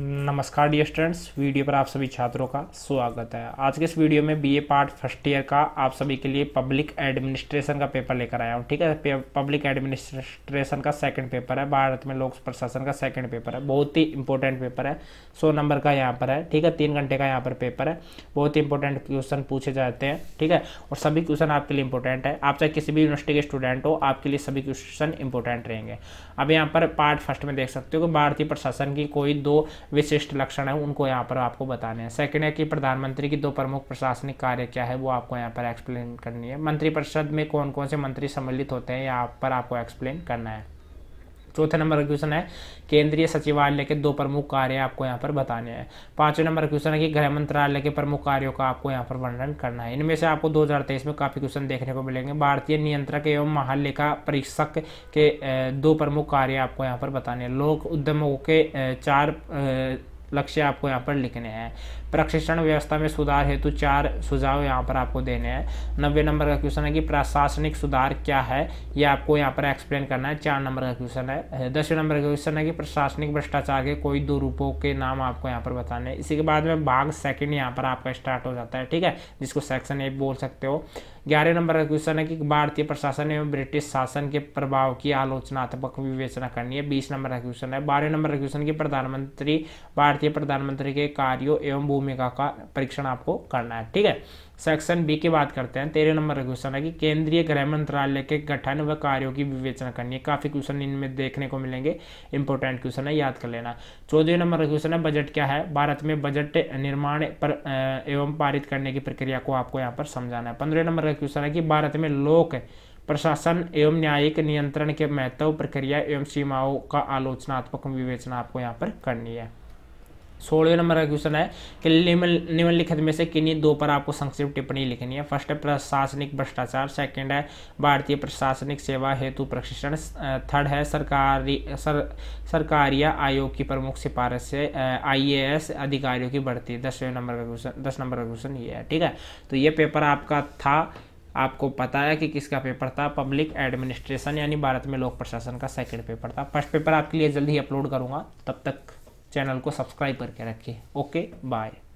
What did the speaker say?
नमस्कार dear students video पर आप सभी छात्रों का स्वागत है आज के इस वीडियो में बीए पार्ट फर्स्ट ईयर का आप सभी के लिए पब्लिक एडमिनिस्ट्रेशन का पेपर लेकर आया हूँ ठीक है पब्लिक एडमिनिस्ट्रेशन का सेकंड पेपर है भारत में लोक प्रशासन का सेकंड पेपर है बहुत ही इंपॉर्टेंट पेपर है सौ नंबर का यहाँ पर है ठीक है तीन घंटे का यहाँ पर पेपर है बहुत ही इंपॉर्टेंट क्वेश्चन पूछे जाते हैं ठीक है और सभी क्वेश्चन आपके लिए इंपॉर्टेंट है आप चाहे किसी भी यूनिवर्सिटी के स्टूडेंट हो आपके लिए सभी क्वेश्चन इंपॉर्टेंट रहेंगे अब यहाँ पर पार्ट फर्स्ट में देख सकते हो कि भारतीय प्रशासन की कोई दो विशिष्ट लक्षण है उनको यहाँ पर आपको बताने हैं सेकेंड है कि प्रधानमंत्री की दो प्रमुख प्रशासनिक कार्य क्या है वो आपको यहाँ पर एक्सप्लेन करनी है मंत्रिपरिषद में कौन कौन से मंत्री सम्मिलित होते हैं यहाँ पर आपको एक्सप्लेन करना है चौथे नंबर का क्वेश्चन है केंद्रीय सचिवालय के दो प्रमुख कार्य आपको यहाँ पर बताने हैं पांचवें नंबर क्वेश्चन है कि गृह मंत्रालय के प्रमुख कार्यों का आपको यहाँ पर वर्णन करना है इनमें से आपको 2023 में काफ़ी क्वेश्चन देखने को मिलेंगे भारतीय नियंत्रक एवं महालेखा परीक्षक के दो प्रमुख कार्य आपको यहाँ पर बताने हैं लोक उद्यमों के चार लक्ष्य आपको यहाँ पर लिखने हैं प्रशिक्षण व्यवस्था में सुधार हेतु चार सुझाव यहाँ पर आपको देने हैं नब्बे नंबर का क्वेश्चन है कि प्रशासनिक सुधार क्या है ये यह आपको यहाँ पर एक्सप्लेन करना है चार नंबर का क्वेश्चन है दसवें नंबर का क्वेश्चन है कि प्रशासनिक भ्रष्टाचार के कोई दो रूपों के नाम आपको यहाँ पर बताने इसी के बाद में भाग सेकेंड यहाँ पर आपका स्टार्ट हो जाता है ठीक है जिसको सेक्शन ए बोल सकते हो ग्यारह नंबर का क्वेश्चन है कि भारतीय प्रशासन एवं ब्रिटिश शासन के प्रभाव की आलोचनात्मक विवेचना करनी है बीस नंबर का क्वेश्चन है बारह नंबर का क्वेश्चन की प्रधानमंत्री भारतीय प्रधानमंत्री के कार्यों एवं भूमिका का परीक्षण आपको करना है ठीक है सेक्शन बी की बात करते हैं तेरह नंबर का क्वेश्चन है कि केंद्रीय गृह मंत्रालय के गठन व कार्यों की विवेचना करनी है काफ़ी क्वेश्चन इनमें देखने को मिलेंगे इंपॉर्टेंट क्वेश्चन है याद कर लेना चौदह नंबर का क्वेश्चन है बजट क्या है भारत में बजट निर्माण पर एवं पारित करने की प्रक्रिया को आपको यहाँ पर समझाना है पंद्रह नंबर का क्वेश्चन है कि भारत में लोक प्रशासन एवं न्यायिक नियंत्रण के महत्व प्रक्रिया एवं सीमाओं का आलोचनात्मक विवेचना आपको यहाँ पर करनी है सोलह नंबर का क्वेश्चन है कि निम्नलिखित में से किन्हीं दो पर आपको संक्षिप्त टिप्पणी लिखनी है फर्स्ट है प्रशासनिक भ्रष्टाचार सेकंड है भारतीय प्रशासनिक सेवा हेतु प्रशिक्षण थर्ड है सरकारी सर सरकारी आयोग की प्रमुख सिफारिश से आईएएस अधिकारियों की बढ़ती दसवें नंबर का क्वेश्चन दस नंबर का क्वेश्चन ये है ठीक है तो ये पेपर आपका था आपको पता है कि किसका पेपर था पब्लिक एडमिनिस्ट्रेशन यानी भारत में लोक प्रशासन का सेकंड पेपर था फर्स्ट पेपर आपके लिए जल्दी अपलोड करूँगा तब तक चैनल को सब्सक्राइब करके रखिए ओके बाय